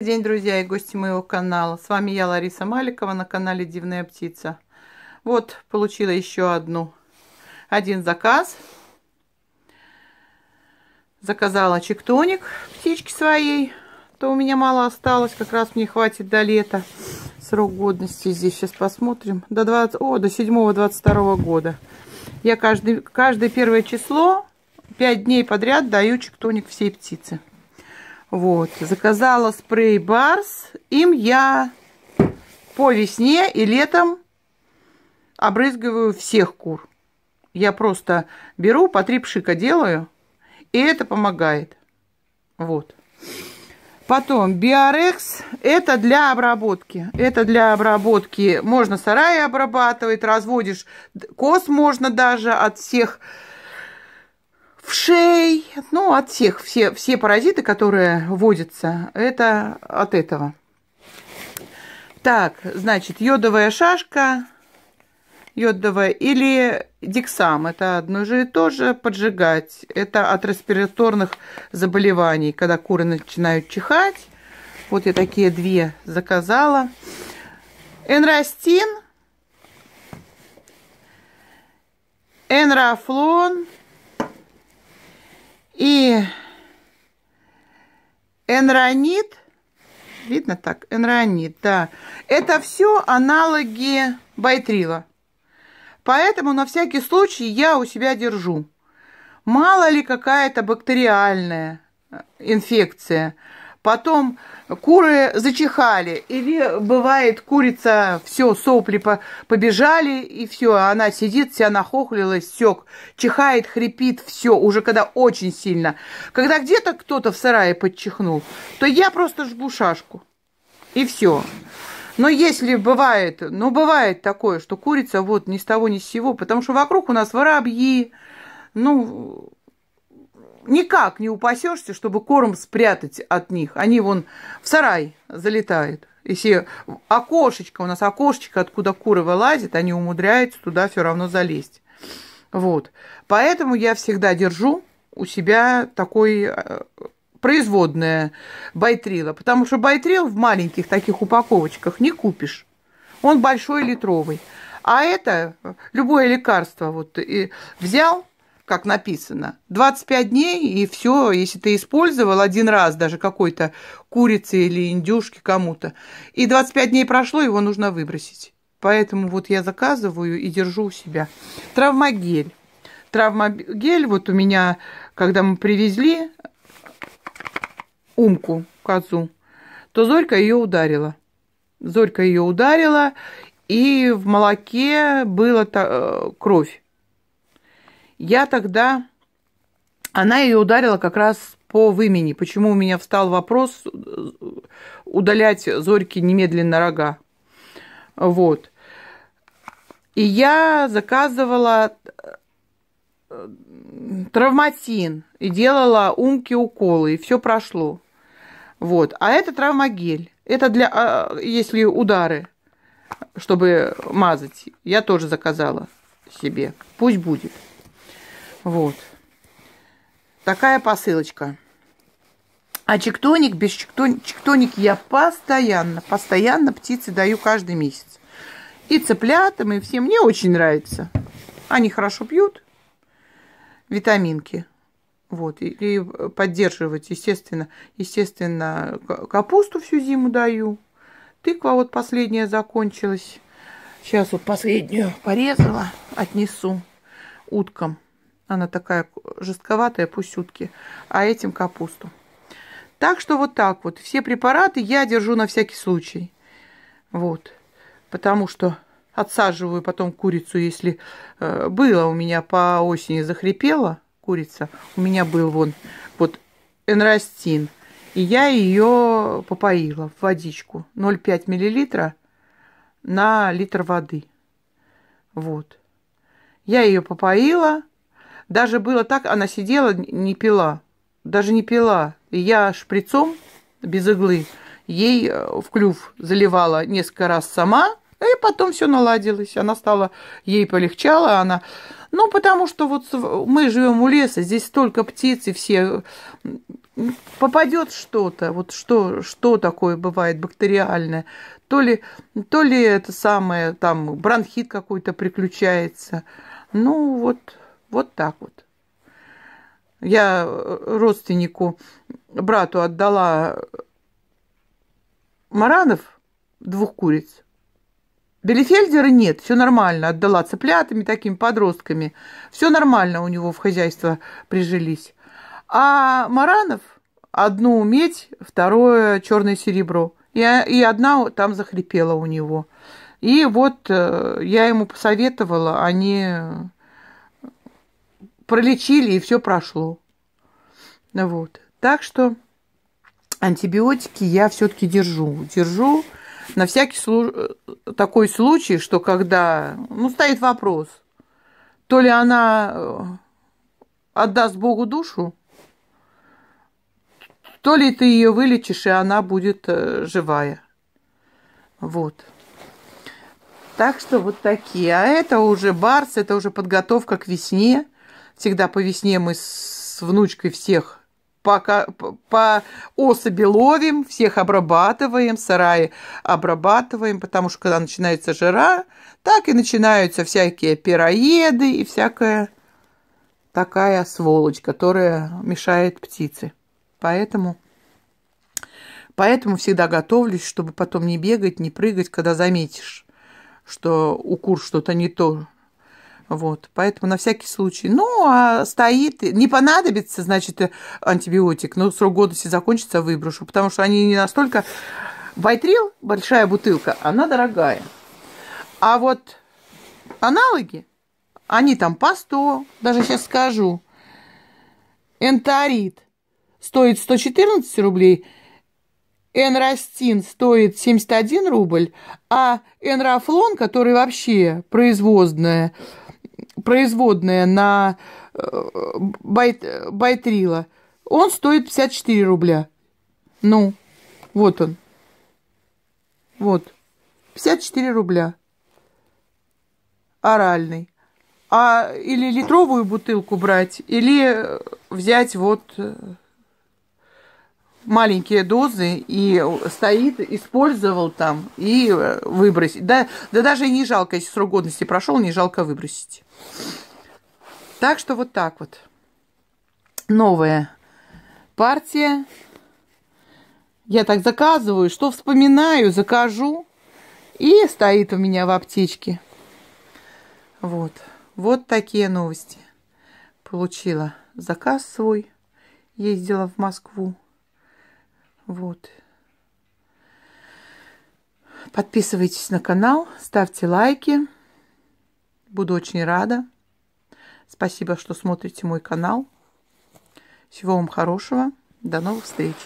день, друзья и гости моего канала. С вами я, Лариса Маликова, на канале Дивная Птица. Вот, получила еще одну, один заказ. Заказала чектоник птички своей. То у меня мало осталось, как раз мне хватит до лета. Срок годности здесь сейчас посмотрим. До 20, о, до 7 22 года. Я каждый, каждое первое число 5 дней подряд даю чектоник всей птице. Вот, заказала спрей Барс. Им я по весне и летом обрызгиваю всех кур. Я просто беру, по три пшика делаю, и это помогает. Вот. Потом Биорекс. Это для обработки. Это для обработки. Можно сараи обрабатывать, разводишь. Коз можно даже от всех вшей, ну, от всех, все, все паразиты, которые водятся, это от этого. Так, значит, йодовая шашка, йодовая или диксам, это одно же и то же, поджигать. Это от респираторных заболеваний, когда куры начинают чихать. Вот я такие две заказала. Энрастин, энрафлон, и энронит, видно так, энронит, да. Это все аналоги байтрила. Поэтому на всякий случай я у себя держу. Мало ли какая-то бактериальная э, инфекция – Потом куры зачихали, или бывает курица, все, сопли побежали, и все, а она сидит, вся нахохлилась, сек, чихает, хрипит, все, уже когда очень сильно. Когда где-то кто-то в сарае подчихнул, то я просто жгу шашку, и все. Но если бывает, ну бывает такое, что курица вот ни с того ни с сего, потому что вокруг у нас воробьи, ну, никак не упасешься, чтобы корм спрятать от них. Они вон в сарай залетают. Если окошечко, у нас окошечко, откуда куры вылазят, они умудряются туда все равно залезть. Вот. Поэтому я всегда держу у себя такой э, производное байтрила, потому что байтрил в маленьких таких упаковочках не купишь. Он большой литровый. А это любое лекарство вот и взял, как написано. 25 дней, и все, если ты использовал один раз даже какой-то курицы или индюшки кому-то, и 25 дней прошло, его нужно выбросить. Поэтому вот я заказываю и держу у себя. Травмогель. Травмогель вот у меня, когда мы привезли умку козу, то Зорька ее ударила. Зорька ее ударила, и в молоке была э, кровь. Я тогда... Она ее ударила как раз по вымени. Почему у меня встал вопрос э, удалять зорьки немедленно рога. Вот. И я заказывала э, травматин и делала умки уколы, и все прошло. Вот. А это травмогель. Это для, а, если удары, чтобы мазать. Я тоже заказала себе. Пусть будет. Вот. Такая посылочка. А чектоник, без чектоник, чектоник я постоянно, постоянно птицы даю каждый месяц. И цыплятам, и всем. Мне очень нравится. Они хорошо пьют витаминки. Вот, и, и поддерживать, естественно, естественно, капусту всю зиму даю. Тыква вот последняя закончилась. Сейчас вот последнюю порезала, отнесу уткам. Она такая жестковатая, пусть утки. А этим капусту. Так что вот так вот. Все препараты я держу на всякий случай. Вот. Потому что отсаживаю потом курицу, если э, было у меня по осени захрипела курица. У меня был вон вот энрастин. И я ее попоила в водичку. 0,5 миллилитра на литр воды. Вот. Я ее попоила, даже было так, она сидела, не пила. Даже не пила. И я шприцом без иглы ей э, в клюв заливала несколько раз сама, и потом все наладилось. Она стала, ей полегчало, она... Ну, потому что вот мы живем у леса, здесь столько птиц, и все... Попадет что-то, вот что, что такое бывает бактериальное. То ли, то ли это самое, там, бронхит какой-то приключается. Ну, вот... Вот так вот. Я родственнику, брату отдала маранов двух куриц. Белифельдера нет, все нормально, отдала цыплятами, такими подростками. Все нормально у него в хозяйство прижились. А маранов одну медь, второе черное серебро. И, и одна там захрипела у него. И вот э, я ему посоветовала, они пролечили, и все прошло. Вот. Так что антибиотики я все-таки держу. Держу на всякий слу... Э, такой случай, что когда, ну, стоит вопрос, то ли она э, отдаст Богу душу, то ли ты ее вылечишь, и она будет э, живая. Вот. Так что вот такие. А это уже барс, это уже подготовка к весне – Всегда по весне мы с внучкой всех пока, по особи ловим, всех обрабатываем, сараи обрабатываем, потому что когда начинается жара, так и начинаются всякие пироеды и всякая такая сволочь, которая мешает птице. Поэтому, поэтому всегда готовлюсь, чтобы потом не бегать, не прыгать, когда заметишь, что у кур что-то не то, вот, поэтому на всякий случай. Ну, а стоит, не понадобится, значит, антибиотик, но срок годности закончится, выброшу, потому что они не настолько... Байтрил, большая бутылка, она дорогая. А вот аналоги, они там по 100, даже сейчас скажу. Энтарит стоит 114 рублей, Энрастин стоит 71 рубль, а Энрафлон, который вообще производная, производная на э, байт, Байтрила, он стоит 54 рубля. Ну, вот он. Вот. 54 рубля. Оральный. А или литровую бутылку брать, или взять вот э, маленькие дозы и стоит, использовал там и э, выбросить. Да, да даже не жалко, если срок годности прошел, не жалко выбросить. Так что вот так вот. Новая партия. Я так заказываю, что вспоминаю, закажу. И стоит у меня в аптечке. Вот. Вот такие новости. Получила заказ свой. Ездила в Москву. Вот. Подписывайтесь на канал, ставьте лайки. Буду очень рада. Спасибо, что смотрите мой канал. Всего вам хорошего. До новых встреч.